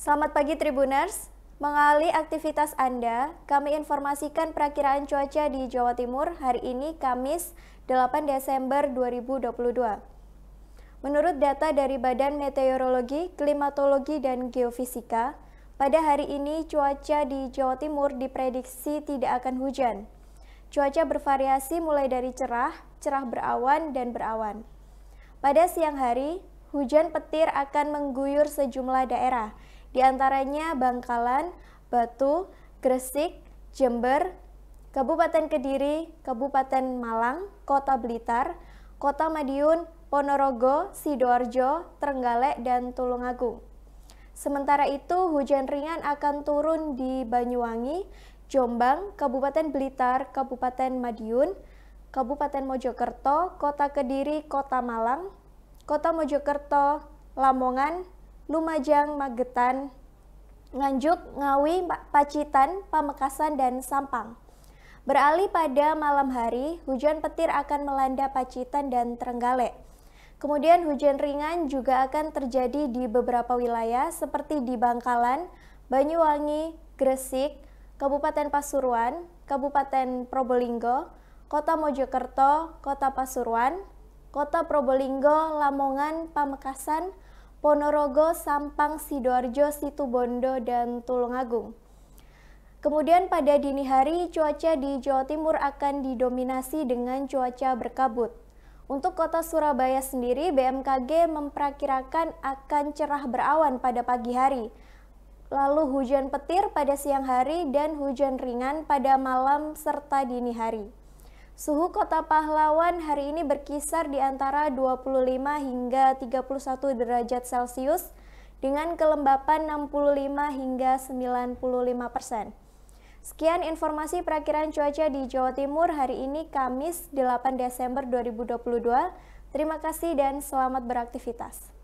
Selamat pagi Tribuners. Mengali aktivitas Anda, kami informasikan perakiraan cuaca di Jawa Timur hari ini Kamis 8 Desember 2022. Menurut data dari Badan Meteorologi, Klimatologi, dan Geofisika, pada hari ini cuaca di Jawa Timur diprediksi tidak akan hujan. Cuaca bervariasi mulai dari cerah, cerah berawan, dan berawan. Pada siang hari, hujan petir akan mengguyur sejumlah daerah, di antaranya Bangkalan, Batu, Gresik, Jember, Kabupaten Kediri, Kabupaten Malang, Kota Blitar, Kota Madiun, Ponorogo, Sidoarjo, Trenggalek, dan Tulungagung. Sementara itu, hujan ringan akan turun di Banyuwangi, Jombang, Kabupaten Blitar, Kabupaten Madiun, Kabupaten Mojokerto, Kota Kediri, Kota Malang, Kota Mojokerto, Lamongan, Lumajang, Magetan, Nganjuk, Ngawi, Pacitan, Pamekasan, dan Sampang. Beralih pada malam hari, hujan petir akan melanda Pacitan dan Trenggalek. Kemudian hujan ringan juga akan terjadi di beberapa wilayah seperti di Bangkalan, Banyuwangi, Gresik, Kabupaten Pasuruan, Kabupaten Probolinggo, Kota Mojokerto, Kota Pasuruan, Kota Probolinggo, Lamongan, Pamekasan, Ponorogo, Sampang, Sidoarjo, Situbondo, dan Tulungagung. Kemudian pada dini hari, cuaca di Jawa Timur akan didominasi dengan cuaca berkabut. Untuk kota Surabaya sendiri, BMKG memperkirakan akan cerah berawan pada pagi hari, lalu hujan petir pada siang hari dan hujan ringan pada malam serta dini hari. Suhu kota pahlawan hari ini berkisar di antara 25 hingga 31 derajat Celcius dengan kelembapan 65 hingga 95 persen. Sekian informasi perakiran cuaca di Jawa Timur hari ini Kamis 8 Desember 2022. Terima kasih dan selamat beraktivitas.